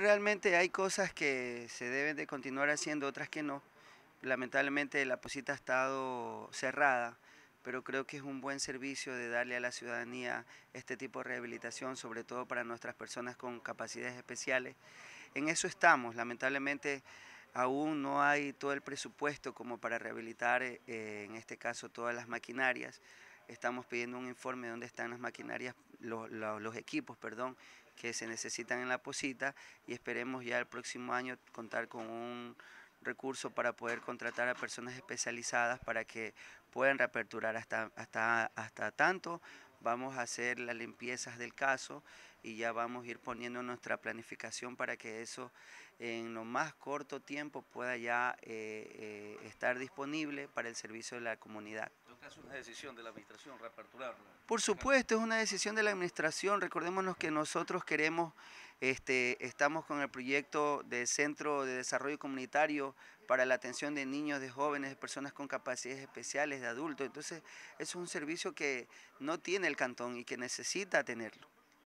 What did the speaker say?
Realmente hay cosas que se deben de continuar haciendo, otras que no. Lamentablemente la posita ha estado cerrada, pero creo que es un buen servicio de darle a la ciudadanía este tipo de rehabilitación, sobre todo para nuestras personas con capacidades especiales. En eso estamos, lamentablemente aún no hay todo el presupuesto como para rehabilitar, eh, en este caso, todas las maquinarias estamos pidiendo un informe de dónde están las maquinarias, los, equipos, perdón, que se necesitan en la posita y esperemos ya el próximo año contar con un recurso para poder contratar a personas especializadas para que puedan reaperturar hasta, hasta, hasta tanto. Vamos a hacer las limpiezas del caso y ya vamos a ir poniendo nuestra planificación para que eso en lo más corto tiempo pueda ya eh, eh, estar disponible para el servicio de la comunidad es una decisión de la administración Por supuesto, es una decisión de la administración. Recordémonos que nosotros queremos, este, estamos con el proyecto del Centro de Desarrollo Comunitario para la atención de niños, de jóvenes, de personas con capacidades especiales, de adultos. Entonces, es un servicio que no tiene el cantón y que necesita tenerlo.